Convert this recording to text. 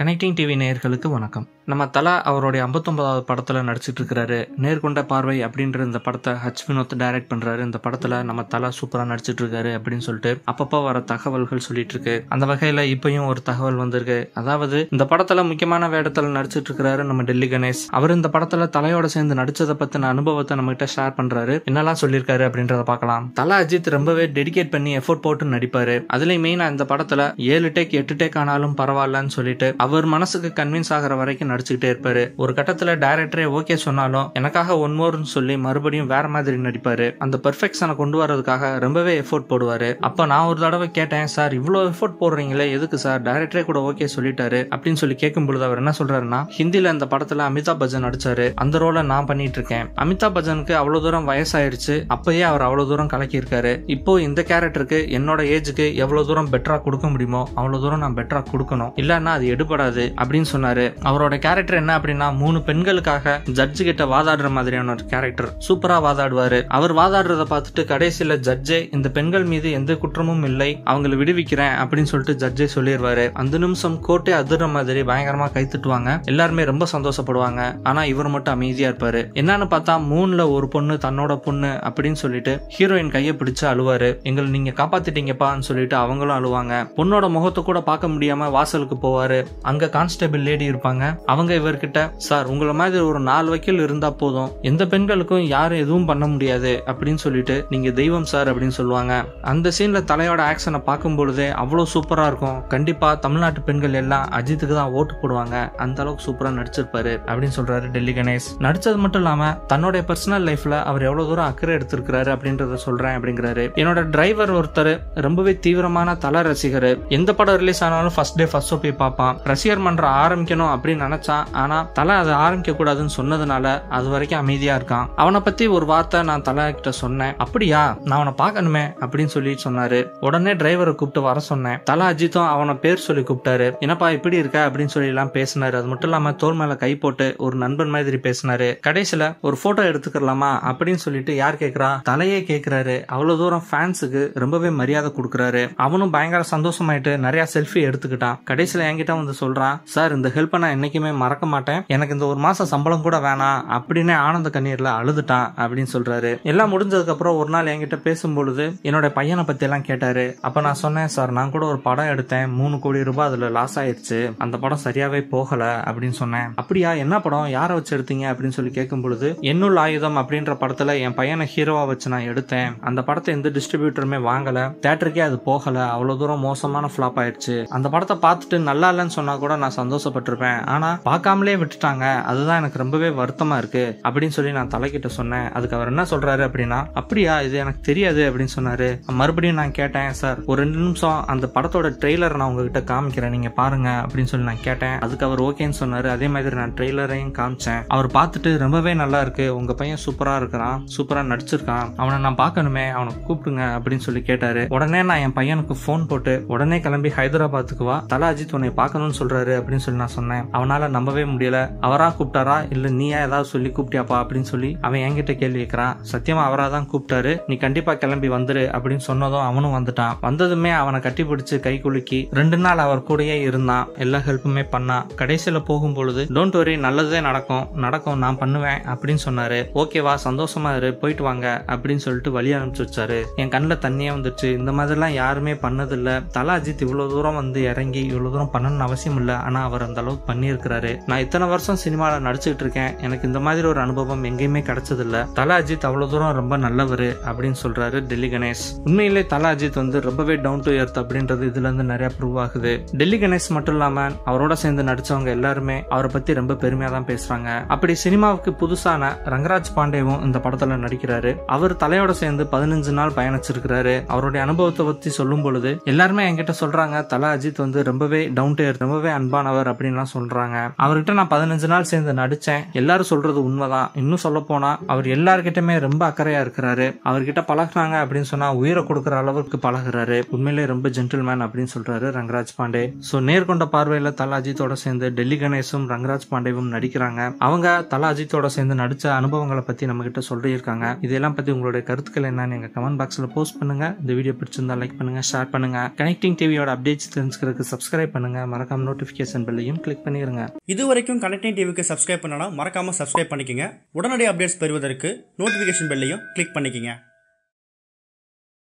connecting TV நேயர்களுக்கு வணக்கம் நம்ம தலா அவருடைய ஐம்பத்தொம்பதாவது படத்தில் நடிச்சிட்டு இருக்கிறாரு நேர்கொண்ட பார்வை அப்படின்ற இந்த படத்தை ஹச் வினோத் டைரக்ட் பண்ணுறாரு இந்த படத்தில் நம்ம தலா சூப்பராக நடிச்சிட்டு இருக்காரு அப்படின்னு சொல்லிட்டு அப்பப்போ வர தகவல்கள் சொல்லிட்டு இருக்கு அந்த வகையில் இப்பயும் ஒரு தகவல் வந்திருக்கு அதாவது இந்த படத்தில் முக்கியமான வேடத்தில் நடிச்சிட்டு இருக்கிறாரு நம்ம டெல்லி கணேஷ் அவர் இந்த படத்தில் தலையோட சேர்ந்து நடித்ததை பற்றின அனுபவத்தை நம்ம கிட்ட ஷேர் பண்ணுறாரு என்னெல்லாம் சொல்லியிருக்காரு அப்படின்றத பார்க்கலாம் தலா அஜித் ரொம்பவே டெடிகேட் பண்ணி எஃபோர்ட் போட்டு நடிப்பார் அதுலேயும் மெயினாக இந்த படத்தில் ஏழு டேக் எட்டு டேக் ஆனாலும் பரவாயில்லன்னு சொல்லிட்டு அவர் மனசுக்கு கன்வின்ஸ் ஆகிற வரைக்கும் நடிச்சுக்கிட்டே இருப்பாரு ஒரு கட்டத்துல டைரக்டரே ஓகே சொன்னாலும் எனக்காக ஒன் மோர்னு சொல்லி மறுபடியும் வேற மாதிரி நடிப்பாரு அந்த பெர்ஃபெக்ஷனை கொண்டு வரதுக்காக ரொம்பவே எஃபோர்ட் போடுவாரு அப்ப நான் ஒரு தடவை கேட்டேன் சார் இவ்வளவு எஃபோர்ட் போடுறீங்களே எதுக்கு சார் டைரக்டரே கூட ஓகே சொல்லிட்டாரு அப்படின்னு சொல்லி கேட்கும் பொழுது அவர் என்ன சொல்றாருன்னா ஹிந்தில அந்த படத்துல அமிதாப் பச்சன் நடிச்சாரு அந்த ரோலை நான் பண்ணிட்டு இருக்கேன் அமிதாப் பச்சனுக்கு அவ்வளவு தூரம் வயசாயிருச்சு அப்பயே அவர் அவ்வளவு தூரம் கலக்கி இருக்காரு இப்போ இந்த கேரக்டருக்கு என்னோட ஏஜுக்கு எவ்வளவு தூரம் பெட்டரா கொடுக்க முடியுமோ அவ்வளவு தூரம் நான் பெட்டரா கொடுக்கணும் இல்லன்னா அது எடுபடாது அப்படின்னு சொன்னாரு அவரோட கேரக்டர் என்ன அப்படின்னா மூணு பெண்களுக்காக ஜட்ஜு கிட்ட வாதாடுற மாதிரியான ஒரு கேரக்டர் சூப்பரா வாதாடுவாரு அவர் வாதாடுறத பார்த்துட்டு கடைசியில ஜட்ஜே இந்த பெண்கள் மீது எந்த குற்றமும் இல்லை அவங்களை விடுவிக்கிறேன் அப்படின்னு சொல்லிட்டு ஜட்ஜே சொல்லிடுவாரு அந்த நிமிஷம் கோட்டை அதிர்ற மாதிரி பயங்கரமா கை திட்டுவாங்க எல்லாருமே ரொம்ப சந்தோஷப்படுவாங்க ஆனா இவர் மட்டும் அமைதியா இருப்பாரு என்னன்னு பார்த்தா மூணுல ஒரு பொண்ணு தன்னோட பொண்ணு அப்படின்னு சொல்லிட்டு ஹீரோயின் கையை பிடிச்சு அழுவாரு எங்களை நீங்க காப்பாத்திட்டீங்கப்பான்னு சொல்லிட்டு அவங்களும் அழுவாங்க பொண்ணோட முகத்தை கூட பார்க்க முடியாம வாசலுக்கு போவாரு அங்க கான்ஸ்டபிள் லேடி இருப்பாங்க அவங்க இவர்கிட்ட சார் உங்களை மாதிரி ஒரு நாலு வக்கீல் இருந்தா போதும் எந்த பெண்களுக்கும் யாரும் எதுவும் பண்ண முடியாது அப்படின்னு சொல்லிட்டு நீங்க தெய்வம் சார் அப்படின்னு சொல்லுவாங்க அந்த சீன்ல தலையோட ஆக்ஷனை பார்க்கும் பொழுதே அவ்வளோ சூப்பரா இருக்கும் கண்டிப்பா தமிழ்நாட்டு பெண்கள் எல்லாம் அஜித்துக்கு தான் ஓட்டு போடுவாங்க அந்த அளவுக்கு சூப்பரா நடிச்சிருப்பாரு அப்படின்னு சொல்றாரு டெல்லி கணேஷ் நடிச்சது மட்டும் இல்லாம தன்னுடைய பர்சனல் லைஃப்ல அவர் எவ்வளவு தூரம் அக்கறை எடுத்திருக்கிறாரு அப்படின்றத சொல்றேன் அப்படிங்கிறாரு என்னோட டிரைவர் ஒருத்தர் ரொம்பவே தீவிரமான தல ரசிகர் எந்த படம் ரிலீஸ் ஆனாலும் ஃபர்ஸ்ட் டே ஃபர்ஸ்ட் போய் பார்ப்பான் ரசிகர் மன்றம் ஆரம்பிக்கணும் அப்படின்னு ஆரம்பிச்சான் ஆனா தலை அதை ஆரம்பிக்க கூடாதுன்னு சொன்னதுனால அது வரைக்கும் அமைதியா இருக்கான் அவனை பத்தி ஒரு வார்த்தை நான் தலை கிட்ட சொன்னேன் அப்படியா நான் அவனை பார்க்கணுமே அப்படின்னு சொல்லி சொன்னாரு உடனே டிரைவரை கூப்பிட்டு வர சொன்னேன் தலை அஜித்தும் அவனை பேர் சொல்லி கூப்பிட்டாரு என்னப்பா இப்படி இருக்க அப்படின்னு சொல்லி எல்லாம் பேசினாரு அது மட்டும் இல்லாம தோல் மேல கை போட்டு ஒரு நண்பன் மாதிரி பேசினாரு கடைசியில ஒரு போட்டோ எடுத்துக்கலாமா அப்படின்னு சொல்லிட்டு யார் கேக்குறா தலையே கேக்குறாரு அவ்வளவு தூரம் ஃபேன்ஸுக்கு ரொம்பவே மரியாதை கொடுக்குறாரு அவனும் பயங்கர சந்தோஷமாயிட்டு நிறைய செல்ஃபி எடுத்துக்கிட்டான் கடைசியில என்கிட்ட வந்து சொல்றான் சார் இந்த ஹெல்ப்பை நான் என்னைக்குமே எப்போவுமே மறக்க மாட்டேன் எனக்கு இந்த ஒரு மாசம் சம்பளம் கூட வேணாம் அப்படின்னு ஆனந்த கண்ணீரில் அழுதுட்டான் அப்படின்னு சொல்கிறாரு எல்லாம் முடிஞ்சதுக்கப்புறம் ஒரு நாள் என்கிட்ட பேசும்பொழுது என்னோட பையனை எல்லாம் கேட்டார் அப்போ நான் சொன்னேன் சார் நான் கூட ஒரு படம் எடுத்தேன் மூணு கோடி ரூபாய் அதில் லாஸ் ஆயிடுச்சு அந்த படம் சரியாகவே போகலை அப்படின்னு சொன்னேன் அப்படியா என்ன படம் யாரை வச்சு எடுத்தீங்க அப்படின்னு சொல்லி கேட்கும் பொழுது என்னுள் ஆயுதம் அப்படின்ற படத்தில் என் பையனை ஹீரோவா வச்சு நான் எடுத்தேன் அந்த படத்தை எந்த டிஸ்ட்ரிபியூட்டருமே வாங்கலை தேட்டருக்கே அது போகலை அவ்வளோ தூரம் மோசமான ஃப்ளாப் ஆயிடுச்சு அந்த படத்தை பார்த்துட்டு நல்லா இல்லைன்னு சொன்னால் கூட நான் சந்தோஷப்பட்டிருப்பேன் ஆனால் பார்க்காமலே விட்டுட்டாங்க அதுதான் எனக்கு ரொம்பவே வருத்தமா இருக்கு அப்படின்னு சொல்லி நான் தலைக்கிட்ட சொன்னேன் அதுக்கு அவர் என்ன சொல்றாரு அப்படின்னா அப்படியா இது எனக்கு தெரியாது அப்படின்னு சொன்னாரு மறுபடியும் நான் கேட்டேன் சார் ஒரு ரெண்டு நிமிஷம் அந்த படத்தோட ட்ரெய்லர் நான் உங்ககிட்ட காமிக்கிறேன் நீங்க பாருங்க அப்படின்னு சொல்லி நான் கேட்டேன் அதுக்கு அவர் ஓகேன்னு சொன்னாரு அதே மாதிரி நான் ட்ரெய்லரையும் காமிச்சேன் அவர் பார்த்துட்டு ரொம்பவே நல்லா இருக்கு உங்க பையன் சூப்பரா இருக்கிறான் சூப்பரா நடிச்சிருக்கான் அவனை நான் பார்க்கணுமே அவனை கூப்பிடுங்க அப்படின்னு சொல்லி கேட்டாரு உடனே நான் என் பையனுக்கு ஃபோன் போட்டு உடனே கிளம்பி ஹைதராபாத்துக்கு வா தல அஜித் உன்னை பார்க்கணும்னு சொல்றாரு அப்படின்னு சொல்லி நான் சொன்னேன் அவனால நம்பவே முடியல அவராக கூப்பிட்டாரா இல்லை நீயா ஏதாவது சொல்லி கூப்பிட்டியாப்பா அப்படின்னு சொல்லி அவன் என்கிட்ட கேள்வி கேட்கிறான் சத்தியமாக அவராக தான் கூப்பிட்டாரு நீ கண்டிப்பாக கிளம்பி வந்துரு அப்படின்னு சொன்னதும் அவனும் வந்துட்டான் வந்ததுமே அவனை கட்டி பிடிச்சு கை குலுக்கி ரெண்டு நாள் அவர் கூடயே இருந்தான் எல்லா ஹெல்ப்புமே பண்ணான் கடைசியில் போகும் பொழுது டோன்ட் வரி நல்லதே நடக்கும் நடக்கும் நான் பண்ணுவேன் அப்படின்னு சொன்னாரு ஓகேவா சந்தோஷமா இரு போயிட்டு வாங்க அப்படின்னு சொல்லிட்டு வழி அனுப்பிச்சு வச்சாரு என் கண்ணில் தண்ணியே வந்துச்சு இந்த மாதிரிலாம் யாருமே பண்ணதில்லை தலா அஜித் இவ்வளோ தூரம் வந்து இறங்கி இவ்வளோ தூரம் பண்ணணும்னு அவசியம் இல்லை ஆனால் அவர் அந்த அளவுக்கு பண்ணியிருக்கிறாரு சொல்லியிருக்காரு நான் இத்தனை வருஷம் சினிமாவில் நடிச்சுக்கிட்டு இருக்கேன் எனக்கு இந்த மாதிரி ஒரு அனுபவம் எங்கேயுமே கிடைச்சதில்ல தலா அஜித் அவ்வளோ தூரம் ரொம்ப நல்லவர் அப்படின்னு சொல்கிறாரு டெல்லி கணேஷ் உண்மையிலே தலா அஜித் வந்து ரொம்பவே டவுன் டு எர்த் அப்படின்றது இதுலேருந்து நிறையா ப்ரூவ் ஆகுது டெல்லி கணேஷ் மட்டும் இல்லாமல் அவரோட சேர்ந்து நடித்தவங்க எல்லாருமே அவரை பற்றி ரொம்ப பெருமையாக தான் பேசுகிறாங்க அப்படி சினிமாவுக்கு புதுசான ரங்கராஜ் பாண்டேவும் இந்த படத்தில் நடிக்கிறாரு அவர் தலையோட சேர்ந்து பதினஞ்சு நாள் பயணிச்சிருக்கிறாரு அவருடைய அனுபவத்தை பற்றி சொல்லும் பொழுது எல்லாருமே என்கிட்ட சொல்கிறாங்க தலா அஜித் வந்து ரொம்பவே டவுன் டு எர்த் ரொம்பவே அன்பானவர் அப்படின்லாம் சொல்கிறாங்க அவர்கிட்ட நான் பதினஞ்சு நாள் சேர்ந்து நடிச்சேன் எல்லாரும் சொல்றது உண்மைதான் இன்னும் சொல்ல போனா அவர் எல்லார்கிட்டமே ரொம்ப அக்கறையா இருக்கிறாரு அவர்கிட்ட பழகுறாங்க அப்படின்னு சொன்னா உயிரை கொடுக்குற அளவுக்கு பழகுறாரு உண்மையிலே ரொம்ப மேன் அப்படின்னு சொல்றாரு ரங்கராஜ் பாண்டே சோ நேர்கொண்ட பார்வையில தல அஜித்தோட சேர்ந்து டெல்லி கணேஷும் ரங்கராஜ் பாண்டேவும் நடிக்கிறாங்க அவங்க தல அஜித்தோட சேர்ந்து நடிச்ச அனுபவங்களை பத்தி நம்ம கிட்ட சொல்லியிருக்காங்க இதெல்லாம் பத்தி உங்களுடைய கருத்துக்கள் என்னன்னு எங்க கமெண்ட் பாக்ஸ்ல போஸ்ட் பண்ணுங்க இந்த வீடியோ பிடிச்சிருந்தா லைக் பண்ணுங்க ஷேர் பண்ணுங்க கனெக்டிங் டிவியோட அப்டேட்ஸ் தெரிஞ்சுக்கிறதுக்கு சப்ஸ்கிரைப் பண்ணுங்க மறக்காம நோட்டிபிகேஷன் பெல்லையும் கிளிக் பண்ணிருங்க இது வரைக்கும் கனெக்டிங் டிவிக்கு சப்ஸ்கிரைப் பண்ணனா மறக்காம சப்ஸ்கிரைப் பண்ணிக்கங்க உடனடி அப்டேட்ஸ் பெறுவதற்கு நோட்டிபிகேஷன் பெல்லையும் கிளிக் பண்ணிக்கங்க